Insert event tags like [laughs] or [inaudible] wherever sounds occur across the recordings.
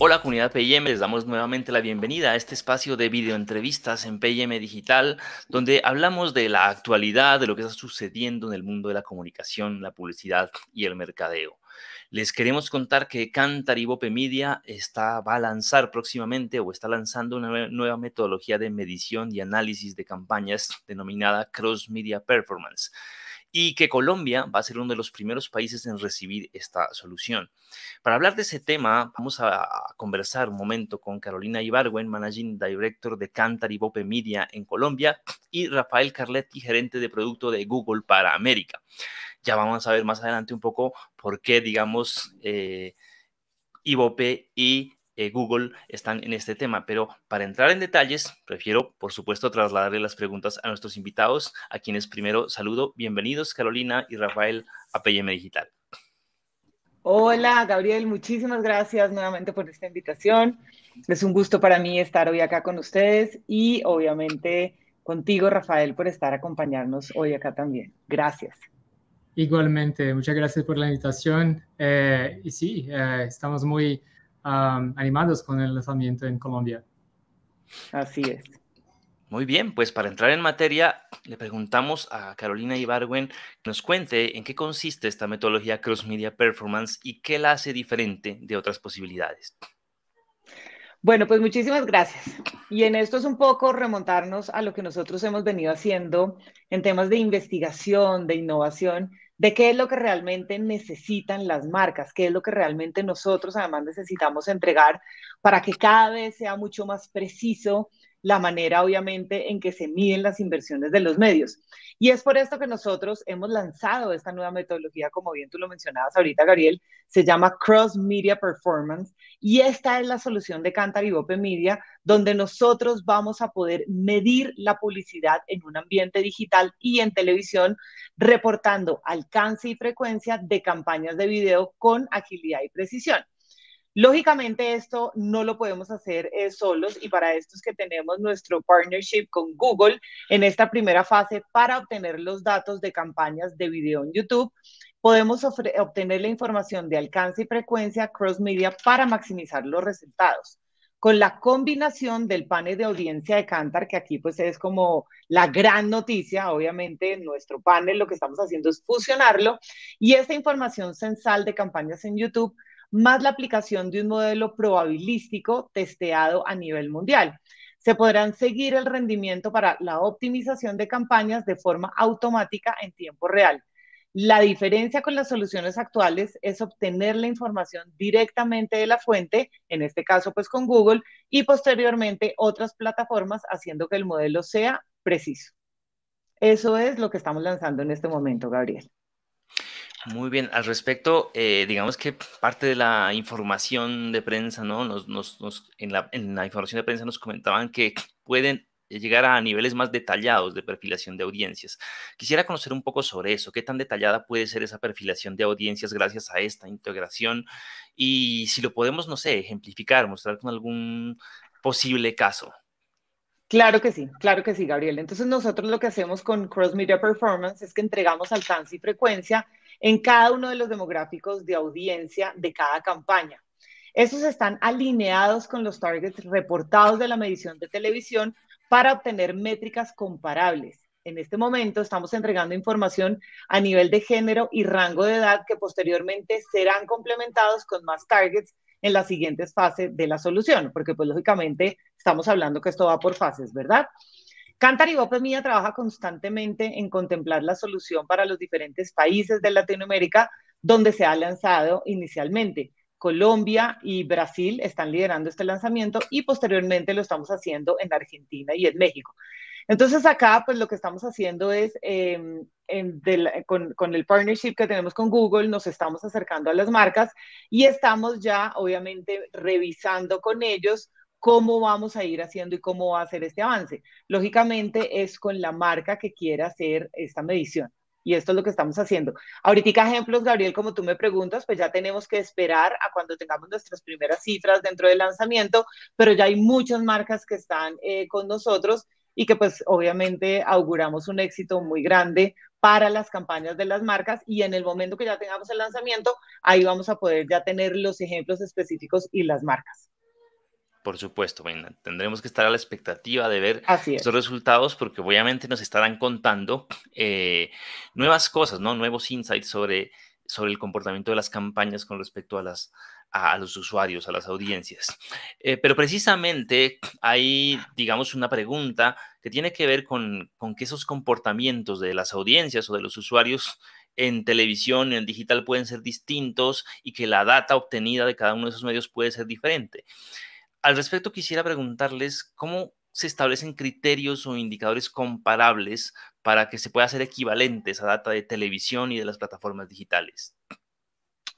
Hola comunidad PYM, les damos nuevamente la bienvenida a este espacio de videoentrevistas en PYM Digital, donde hablamos de la actualidad, de lo que está sucediendo en el mundo de la comunicación, la publicidad y el mercadeo. Les queremos contar que Cantar y Bope Media está, va a lanzar próximamente o está lanzando una nueva metodología de medición y análisis de campañas denominada Cross Media Performance y que Colombia va a ser uno de los primeros países en recibir esta solución. Para hablar de ese tema, vamos a conversar un momento con Carolina Ibargüen, Managing Director de Cantar y Bope Media en Colombia, y Rafael Carletti, gerente de producto de Google para América. Ya vamos a ver más adelante un poco por qué, digamos, eh, y eh, Google están en este tema. Pero para entrar en detalles, prefiero, por supuesto, trasladarle las preguntas a nuestros invitados, a quienes primero saludo. Bienvenidos, Carolina y Rafael, a PM Digital. Hola, Gabriel, muchísimas gracias nuevamente por esta invitación. Es un gusto para mí estar hoy acá con ustedes y obviamente contigo, Rafael, por estar acompañarnos hoy acá también. Gracias. Igualmente, muchas gracias por la invitación. Eh, y sí, eh, estamos muy animados con el lanzamiento en Colombia. Así es. Muy bien, pues para entrar en materia, le preguntamos a Carolina Ibarwen que nos cuente en qué consiste esta metodología Cross Media Performance y qué la hace diferente de otras posibilidades. Bueno, pues muchísimas gracias. Y en esto es un poco remontarnos a lo que nosotros hemos venido haciendo en temas de investigación, de innovación de qué es lo que realmente necesitan las marcas, qué es lo que realmente nosotros además necesitamos entregar para que cada vez sea mucho más preciso la manera, obviamente, en que se miden las inversiones de los medios. Y es por esto que nosotros hemos lanzado esta nueva metodología, como bien tú lo mencionabas ahorita, Gabriel, se llama Cross Media Performance y esta es la solución de Cantar y Open Media, donde nosotros vamos a poder medir la publicidad en un ambiente digital y en televisión, reportando alcance y frecuencia de campañas de video con agilidad y precisión. Lógicamente esto no lo podemos hacer eh, solos y para esto que tenemos nuestro partnership con Google en esta primera fase para obtener los datos de campañas de video en YouTube. Podemos obtener la información de alcance y frecuencia cross media para maximizar los resultados con la combinación del panel de audiencia de Cantar, que aquí pues es como la gran noticia, obviamente en nuestro panel lo que estamos haciendo es fusionarlo y esta información censal de campañas en YouTube más la aplicación de un modelo probabilístico testeado a nivel mundial. Se podrán seguir el rendimiento para la optimización de campañas de forma automática en tiempo real. La diferencia con las soluciones actuales es obtener la información directamente de la fuente, en este caso pues con Google, y posteriormente otras plataformas haciendo que el modelo sea preciso. Eso es lo que estamos lanzando en este momento, Gabriel. Muy bien, al respecto, eh, digamos que parte de la información de prensa, ¿no? en, la, información de prensa nos comentaban que pueden llegar a niveles más detallados de perfilación de audiencias. Quisiera conocer un poco sobre eso, qué tan detallada puede ser esa perfilación de audiencias gracias a esta integración y si lo podemos, no sé, ejemplificar, mostrar con algún posible caso. Claro que sí, claro que sí, Gabriel. Entonces nosotros lo que hacemos con Cross Media Performance es que entregamos alcance y frecuencia en cada uno de los demográficos de audiencia de cada campaña. Esos están alineados con los targets reportados de la medición de televisión para obtener métricas comparables. En este momento estamos entregando información a nivel de género y rango de edad que posteriormente serán complementados con más targets en las siguientes fases de la solución, porque pues lógicamente estamos hablando que esto va por fases, ¿verdad? Cantar y Mía trabaja constantemente en contemplar la solución para los diferentes países de Latinoamérica donde se ha lanzado inicialmente. Colombia y Brasil están liderando este lanzamiento y posteriormente lo estamos haciendo en Argentina y en México. Entonces acá, pues lo que estamos haciendo es, em, con, con, el partnership que tenemos con Google, nos estamos acercando a las marcas y estamos ya, obviamente, revisando con ellos cómo vamos a ir haciendo y cómo va a ser este avance. Lógicamente es con la marca que quiera hacer esta medición y esto es lo que estamos haciendo. Ahorita ejemplos, Gabriel, como tú me preguntas, pues ya tenemos que esperar a cuando tengamos nuestras primeras cifras dentro del lanzamiento, pero ya hay muchas marcas que están eh, con nosotros y que pues obviamente auguramos un éxito muy grande para las campañas de las marcas y en el momento que ya tengamos el lanzamiento, ahí vamos a poder ya tener los ejemplos específicos y las marcas. Por supuesto, tendremos que estar a la expectativa de ver esos resultados porque obviamente nos estarán contando eh, nuevas cosas, ¿no? Nuevos insights sobre, sobre el comportamiento de las campañas con respecto a, las, los usuarios, a las audiencias. Eh, pero precisamente hay, digamos, una pregunta que tiene que ver con, con que esos comportamientos de las audiencias o de los usuarios en televisión, en digital pueden ser distintos y que la data obtenida de cada uno de esos medios puede ser diferente. Al respecto, quisiera preguntarles cómo se establecen criterios o indicadores comparables para que se pueda hacer equivalentes a data de televisión y de las plataformas digitales.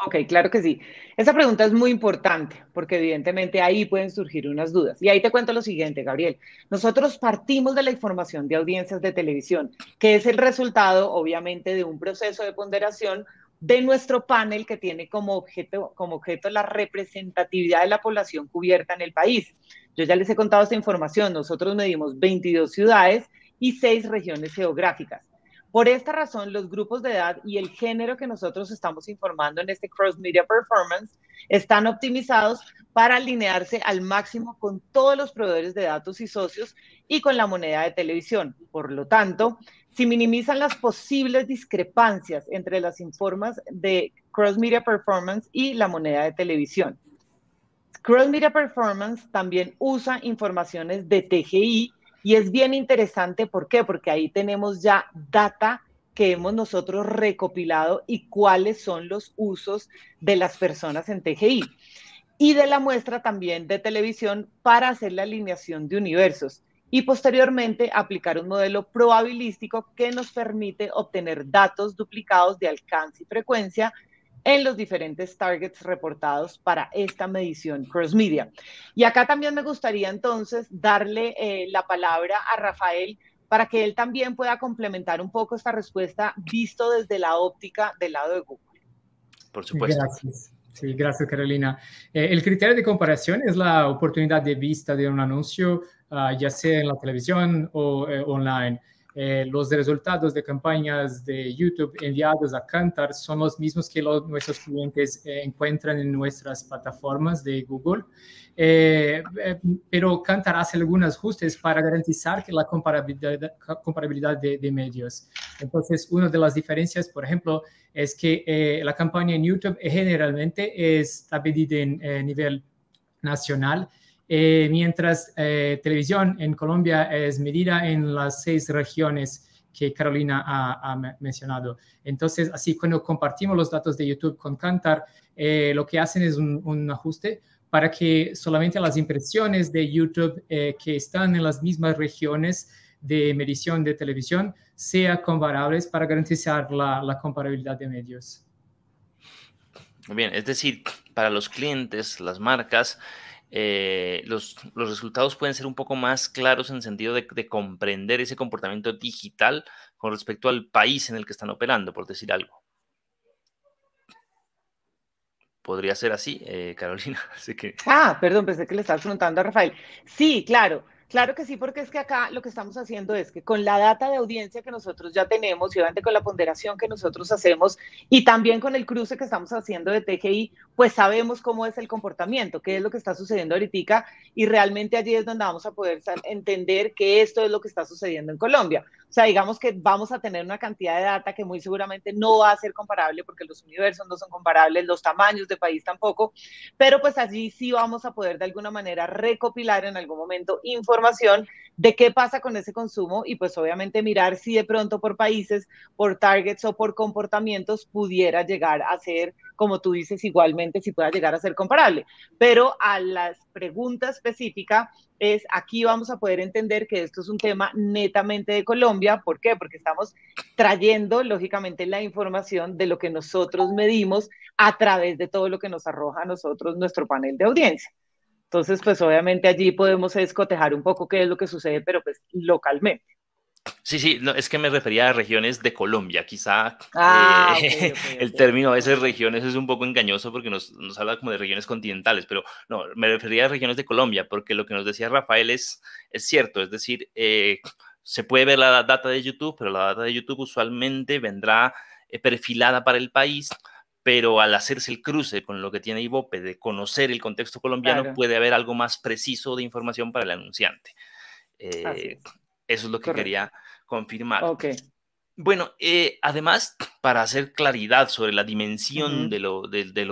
Ok, claro que sí. Esa pregunta es muy importante porque evidentemente ahí pueden surgir unas dudas. Y ahí te cuento lo siguiente, Gabriel. Nosotros partimos de la información de audiencias de televisión, que es el resultado, obviamente, de un proceso de ponderación de nuestro panel que tiene como objeto, como objeto la representatividad de la población cubierta en el país. Yo ya les he contado esta información, nosotros medimos 22 ciudades y 6 regiones geográficas. Por esta razón, los grupos de edad y el género que nosotros estamos informando en este Cross Media Performance están optimizados para alinearse al máximo con todos los proveedores de datos y socios y con la moneda de televisión. Por lo tanto, si minimizan las posibles discrepancias entre las informas de Cross Media Performance y la moneda de televisión. Cross Media Performance también usa informaciones de TGI y es bien interesante, ¿por qué? Porque ahí tenemos ya data que hemos nosotros recopilado y cuáles son los usos de las personas en TGI. Y de la muestra también de televisión para hacer la alineación de universos y posteriormente aplicar un modelo probabilístico que nos permite obtener datos duplicados de alcance y frecuencia en los diferentes targets reportados para esta medición cross-media. Y acá también me gustaría entonces darle eh, la palabra a Rafael para que él también pueda complementar un poco esta respuesta visto desde la óptica del lado de Google. Por supuesto. Gracias. Sí, gracias Carolina. Eh, el criterio de comparación es la oportunidad de vista de un anuncio, ah, ya sea en la televisión o eh, online. Eh, los resultados de campañas de YouTube enviados a Kantar son los mismos que los, nuestros clientes eh, encuentran en nuestras plataformas de Google. Eh, pero Kantar hace algunos ajustes para garantizar que la comparabilidad, de, medios. Entonces, una de las diferencias, por ejemplo, es que la campaña en YouTube generalmente está medida en nivel nacional eh, mientras eh, televisión en Colombia es medida en las seis regiones que Carolina ha, mencionado. Entonces, así cuando compartimos los datos de YouTube con Cantar, eh, lo que hacen es un, ajuste para que solamente las impresiones de YouTube que están en las mismas regiones de medición de televisión sean comparables para garantizar la, la comparabilidad de medios. Muy bien, es decir, para los clientes, las marcas, eh, los, resultados pueden ser un poco más claros en el sentido de, comprender ese comportamiento digital con respecto al país en el que están operando, por decir algo. Podría ser así, eh, Carolina. [laughs] Ah, perdón, pensé que le estabas preguntando a Rafael. Sí, claro. Claro que sí, porque es que acá lo que estamos haciendo es que con la data de audiencia que nosotros ya tenemos y obviamente con la ponderación que nosotros hacemos y también con el cruce que estamos haciendo de TGI, pues sabemos cómo es el comportamiento, qué es lo que está sucediendo ahorita y realmente allí es donde vamos a poder entender que esto es lo que está sucediendo en Colombia. O sea, digamos que vamos a tener una cantidad de data que muy seguramente no va a ser comparable porque los universos no son comparables, los tamaños de país tampoco, pero pues allí sí vamos a poder de alguna manera recopilar en algún momento información de qué pasa con ese consumo y pues obviamente mirar si de pronto por países, por targets o por comportamientos pudiera llegar a ser como tú dices, igualmente si pueda llegar a ser comparable. Pero a las preguntas específica es, aquí vamos a poder entender que esto es un tema netamente de Colombia. ¿Por qué? Porque estamos trayendo, lógicamente, la información de lo que nosotros medimos a través de todo lo que nos arroja a nosotros nuestro panel de audiencia. Entonces, pues obviamente allí podemos escotejar un poco qué es lo que sucede, pero pues localmente. Sí, sí, no, es que me refería a regiones de Colombia, quizá ah, eh, [laughs] el término a veces regiones es un poco engañoso porque nos, nos, habla como de regiones continentales, pero no, me refería a regiones de Colombia porque lo que nos decía Rafael es, es cierto, es decir, eh, se puede ver la data de YouTube, pero la data de YouTube usualmente vendrá eh, perfilada para el país, pero al hacerse el cruce con lo que tiene IVOPE, de conocer el contexto colombiano, puede haber algo más preciso de información para el anunciante. Eh, eso es lo que quería confirmar. Bueno, eh, además, para hacer claridad sobre la dimensión de, lo,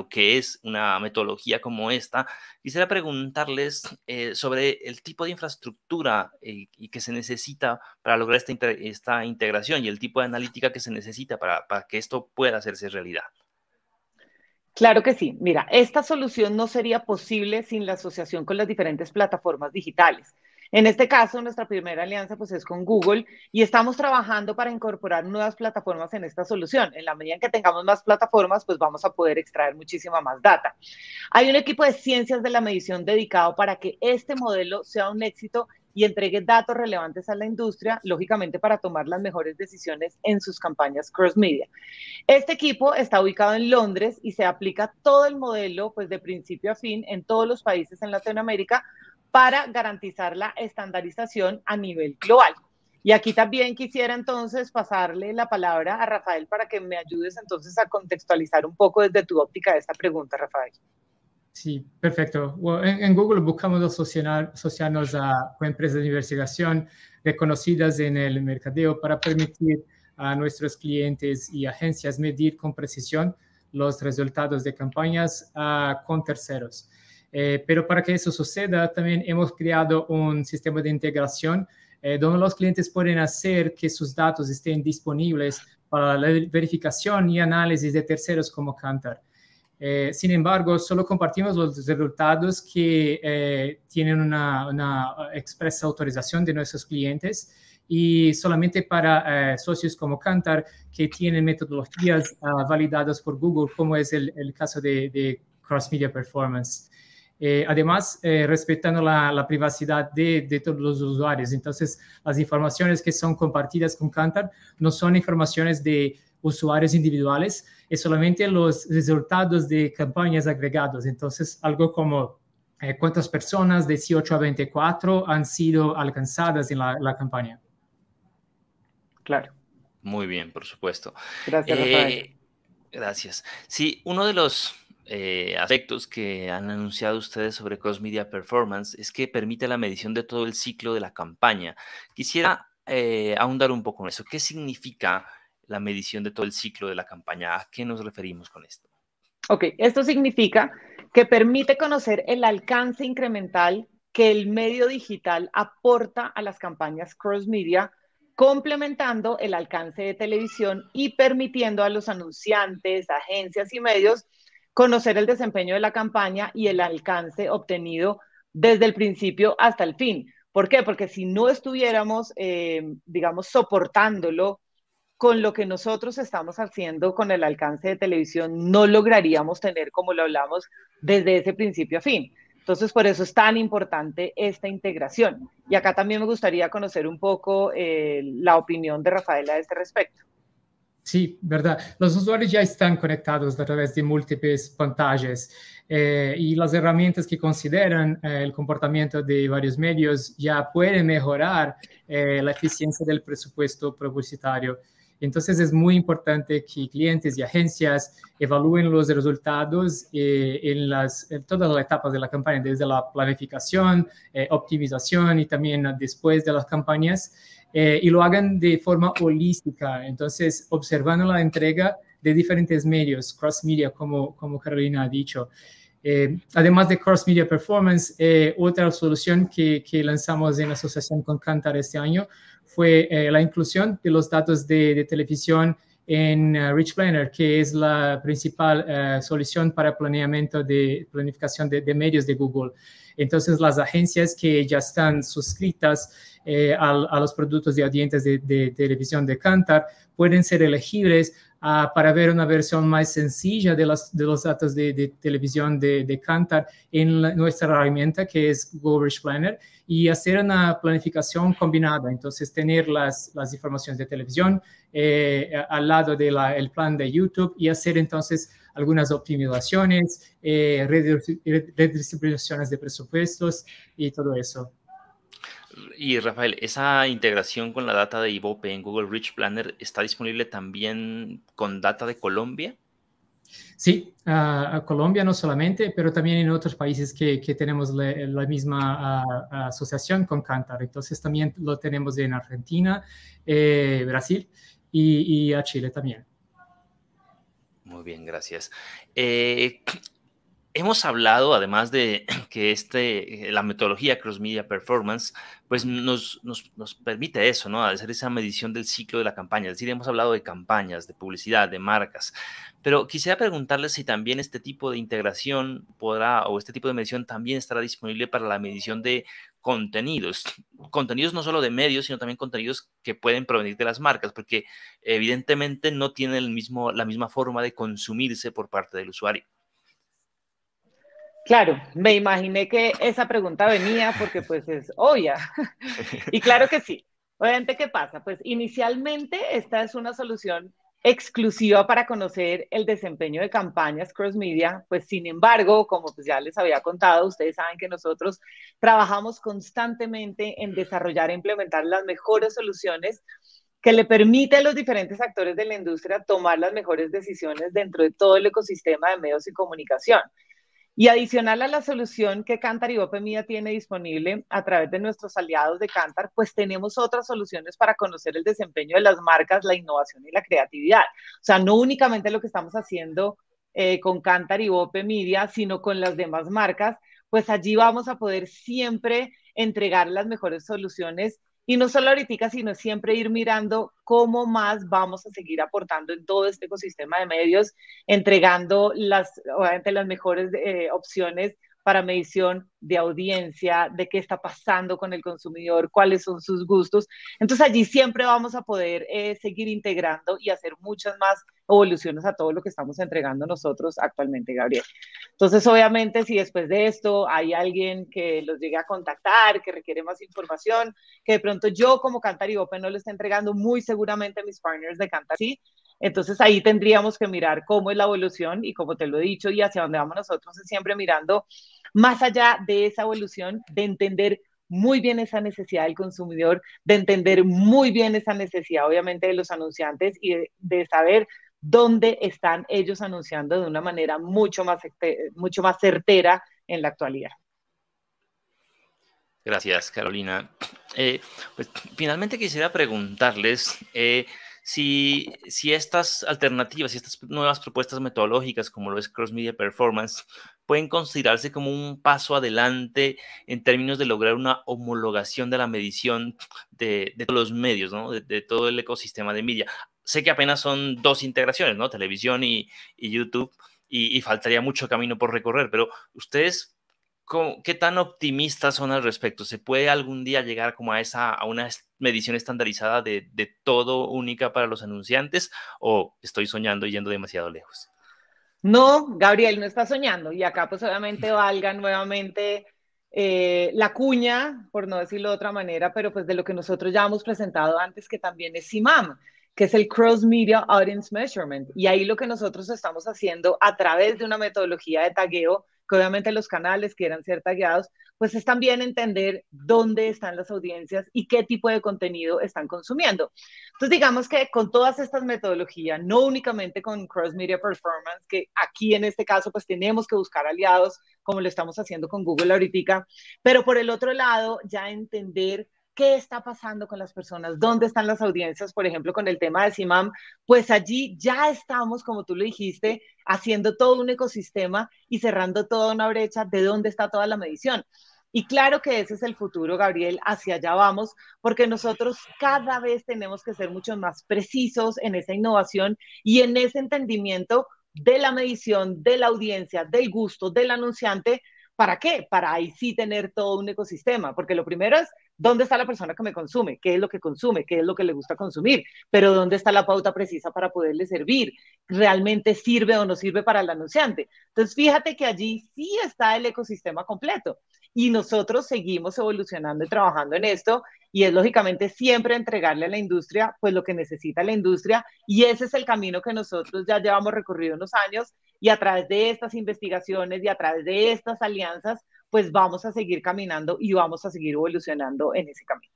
que es una metodología como esta, quisiera preguntarles eh, sobre el tipo de infraestructura eh, y que se necesita para lograr esta, integración y el tipo de analítica que se necesita para que esto pueda hacerse realidad. Claro que sí. Mira, esta solución no sería posible sin la asociación con las diferentes plataformas digitales. En este caso, nuestra primera alianza pues, es con Google y estamos trabajando para incorporar nuevas plataformas en esta solución. En la medida en que tengamos más plataformas, pues vamos a poder extraer muchísima más data. Hay un equipo de ciencias de la medición dedicado para que este modelo sea un éxito y entregue datos relevantes a la industria, lógicamente para tomar las mejores decisiones en sus campañas cross media. Este equipo está ubicado en Londres y se aplica todo el modelo, pues de principio a fin, en todos los países en Latinoamérica para garantizar la estandarización a nivel global. Y aquí también quisiera entonces pasarle la palabra a Rafael para que me ayudes entonces a contextualizar un poco desde tu óptica esta pregunta, Rafael. Sí, perfecto. en, Google buscamos asociarnos a empresas de investigación reconocidas en el mercadeo para permitir a nuestros clientes y agencias medir con precisión los resultados de campañas ah, con terceros. Eh, pero para que eso suceda, también hemos creado un sistema de integración eh, donde los clientes pueden hacer que sus datos estén disponibles para la verificación y análisis de terceros como Cantar. Eh, sin embargo, solo compartimos los resultados que tienen una, expresa autorización de nuestros clientes y solamente para socios como Cantar que tienen metodologías ah, validadas por Google, como es el, caso de, de Cross Media Performance. Eh, además, eh, respetando la, privacidad de, todos los usuarios. Entonces, las informaciones que son compartidas con Cantar no son informaciones de usuarios individuales, es solamente los resultados de campañas agregados. Entonces, algo como eh, cuántas personas de 18 a 24 han sido alcanzadas en la, la campaña. Claro. Muy bien, por supuesto. Gracias, Rafael. Gracias. Sí, uno de los eh, aspectos que han anunciado ustedes sobre Cross Media Performance es que permite la medición de todo el ciclo de la campaña. Quisiera eh, ahondar un poco en eso. ¿Qué significa la medición de todo el ciclo de la campaña? ¿A qué nos referimos con esto? Ok, esto significa que permite conocer el alcance incremental que el medio digital aporta a las campañas cross media complementando el alcance de televisión y permitiendo a los anunciantes, agencias y medios conocer el desempeño de la campaña y el alcance obtenido desde el principio hasta el fin. ¿Por qué? Porque si no estuviéramos, eh, digamos, soportándolo con lo que nosotros estamos haciendo con el alcance de televisión, no lograríamos tener, como lo hablamos, desde ese principio a fin. Entonces, por eso es tan importante esta integración. Y acá también me gustaría conocer un poco eh, la opinión de Rafaela a este respecto. Sí, verdad. Los usuarios ya están conectados a través de múltiples pantallas eh, y las herramientas que consideran eh, el comportamiento de varios medios ya pueden mejorar eh, la eficiencia del presupuesto publicitario. Entonces es muy importante que clientes y agencias evalúen los resultados en, las, en todas las etapas de la campaña, desde la planificación, optimización y también después de las campañas. Eh, y lo hagan de forma holística. Entonces, observando la entrega de diferentes medios, cross media, como, como Carolina ha dicho. Eh, además de cross media performance, eh, otra solución que, lanzamos en asociación con Cantar este año fue la inclusión de los datos de televisión en eh, Rich Planner, que es la principal eh, solución para planeamiento de planificación de, medios de Google. Entonces, las agencias que ya están suscritas eh, a, los productos de audientes de, de, televisión de Cantar pueden ser elegibles Ah, para ver una versión más sencilla de, los datos de, televisión de, Cantar en nuestra herramienta que es Google Planner y hacer una planificación combinada. Entonces, tener las, informaciones de televisión eh, al lado del plan de YouTube y hacer entonces algunas optimizaciones, eh, redistribuciones de presupuestos y todo eso y Rafael, esa integración con la data de IVOPE en Google Rich Planner está disponible también con data de Colombia. Sí, a Colombia no solamente, pero también en otros países que, tenemos la misma asociación con Cantar. Entonces también lo tenemos en Argentina, eh, Brasil y, a Chile también. Muy bien, gracias. Eh, hemos hablado, además de [clears throat] que este, eh, la metodología Cross Media Performance, pues nos, nos, nos, permite eso, ¿no? Hacer esa medición del ciclo de la campaña. Es decir, hemos hablado de campañas, de publicidad, de marcas. Pero quisiera preguntarles si también este tipo de integración podrá, o este tipo de medición también estará disponible para la medición de contenidos. Contenidos no solo de medios, sino también contenidos que pueden provenir de las marcas, porque evidentemente no tienen el mismo, la misma forma de consumirse por parte del usuario. Claro, me imaginé que esa pregunta venía porque pues es obvia. [laughs] y claro que sí. Obviamente, ¿qué pasa? Pues inicialmente esta es una solución exclusiva para conocer el desempeño de campañas cross media, pues sin embargo, como pues, ya les había contado, ustedes saben que nosotros trabajamos constantemente en desarrollar e implementar las mejores soluciones que le permiten a los diferentes actores de la industria tomar las mejores decisiones dentro de todo el ecosistema de medios y comunicación. Y adicional a la solución que Cantar y Media tiene disponible a través de nuestros aliados de Cantar, pues tenemos otras soluciones para conocer el desempeño de las marcas, la innovación y la creatividad. O sea, no únicamente lo que estamos haciendo eh, con Cantar y Ope Media, sino con las demás marcas, pues allí vamos a poder siempre entregar las mejores soluciones y no solo ahorita, sino siempre ir mirando cómo más vamos a seguir aportando en todo este ecosistema de medios, entregando las, obviamente, las mejores eh, opciones para medición de audiencia, de qué está pasando con el consumidor, cuáles son sus gustos. Entonces allí siempre vamos a poder eh, seguir integrando y hacer muchas más evoluciones a todo lo que estamos entregando nosotros actualmente, Gabriel. Entonces, obviamente, si después de esto hay alguien que los llegue a contactar, que requiere más información, que de pronto yo como Cantar y Open no le esté entregando muy seguramente mis partners de Cantar, sí, entonces ahí tendríamos que mirar cómo es la evolución y como te lo he dicho y hacia dónde vamos nosotros es siempre mirando más allá de esa evolución, de entender muy bien esa necesidad del consumidor, de entender muy bien esa necesidad obviamente de los anunciantes y de, saber dónde están ellos anunciando de una manera mucho más, este, mucho más certera en la actualidad. Gracias, Carolina. Eh, pues, finalmente quisiera preguntarles... Eh, si, estas alternativas, y estas nuevas propuestas metodológicas, como lo es Cross Media Performance, pueden considerarse como un paso adelante en términos de lograr una homologación de la medición de, todos los medios, de, todo el ecosistema de media. Sé que apenas son dos integraciones, ¿no? Televisión y, YouTube, y faltaría mucho camino por recorrer, pero ustedes ¿qué tan optimistas son al respecto? ¿Se puede algún día llegar como a, esa, a una medición estandarizada de, todo única para los anunciantes o estoy soñando yendo demasiado lejos? No, Gabriel, no está soñando. Y acá pues obviamente valga nuevamente eh, la cuña, por no decirlo de otra manera, pero pues de lo que nosotros ya hemos presentado antes, que también es CIMAM, que es el Cross Media Audience Measurement. Y ahí lo que nosotros estamos haciendo a través de una metodología de tagueo que obviamente los canales quieran ser tagueados, pues es también entender dónde están las audiencias y qué tipo de contenido están consumiendo. Entonces, digamos que con todas estas metodologías, no únicamente con Cross Media Performance, que aquí en este caso pues tenemos que buscar aliados, como lo estamos haciendo con Google ahorita, pero por el otro lado, ya entender qué está pasando con las personas, dónde están las audiencias, por ejemplo, con el tema de Simam, pues allí ya estamos, como tú lo dijiste, haciendo todo un ecosistema y cerrando toda una brecha de dónde está toda la medición. Y claro que ese es el futuro, Gabriel, hacia allá vamos, porque nosotros cada vez tenemos que ser mucho más precisos en esa innovación y en ese entendimiento de la medición, de la audiencia, del gusto, del anunciante. ¿Para qué? Para ahí sí tener todo un ecosistema, porque lo primero es ¿Dónde está la persona que me consume? ¿Qué es lo que consume? ¿Qué es lo que le gusta consumir? Pero ¿dónde está la pauta precisa para poderle servir? ¿Realmente sirve o no sirve para el anunciante? Entonces, fíjate que allí sí está el ecosistema completo y nosotros seguimos evolucionando y trabajando en esto y es lógicamente siempre entregarle a la industria pues lo que necesita la industria y ese es el camino que nosotros ya llevamos recorrido unos años y a través de estas investigaciones y a través de estas alianzas pues vamos a seguir caminando y vamos a seguir evolucionando en ese camino.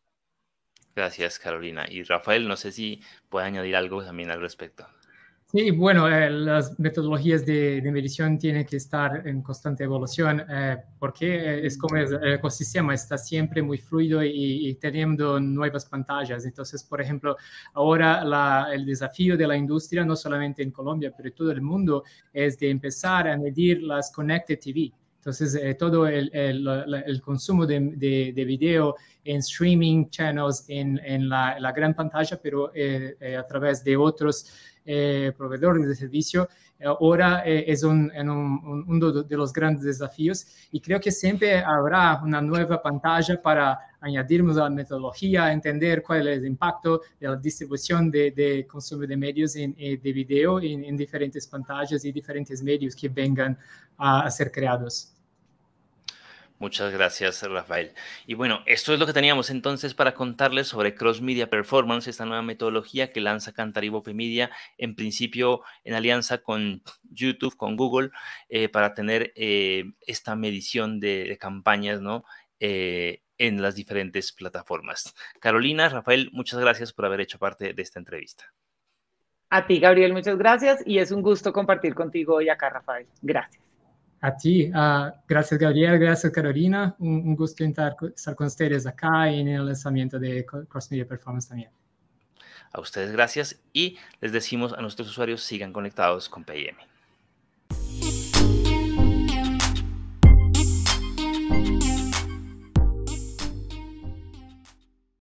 Gracias, Carolina. Y Rafael, no sé si puede añadir algo también al respecto. Sí, bueno, eh, las metodologías de, medición tienen que estar en constante evolución eh, porque eh, es como el ecosistema está siempre muy fluido y, teniendo nuevas pantallas. Entonces, por ejemplo, ahora el desafío de la industria, no solamente en Colombia, pero en todo el mundo, es de empezar a medir las Connected TV entonces, eh, todo el, consumo de, video en streaming channels, en, la, gran pantalla, pero eh, eh, a través de otros eh, proveedores de servicio, eh, ahora eh, es uno de los grandes desafíos y creo que siempre habrá una nueva pantalla para añadirnos a la metodología, entender cuál es el impacto de la distribución de, consumo de medios de video en, diferentes pantallas y diferentes medios que vengan a ser creados. Muchas gracias, Rafael. Y bueno, esto es lo que teníamos entonces para contarles sobre Cross Media Performance, esta nueva metodología que lanza Cantaribope Media, en principio en alianza con YouTube, con Google, eh, para tener eh, esta medición de, campañas, ¿no? Eh, en las diferentes plataformas. Carolina, Rafael, muchas gracias por haber hecho parte de esta entrevista. A ti, Gabriel, muchas gracias y es un gusto compartir contigo hoy acá, Rafael. Gracias a ti. Ah, gracias, Gabriel. Gracias, Carolina. Un, gusto estar, con ustedes acá y en el lanzamiento de Cross Media Performance también. A ustedes gracias y les decimos a nuestros usuarios sigan conectados con PM.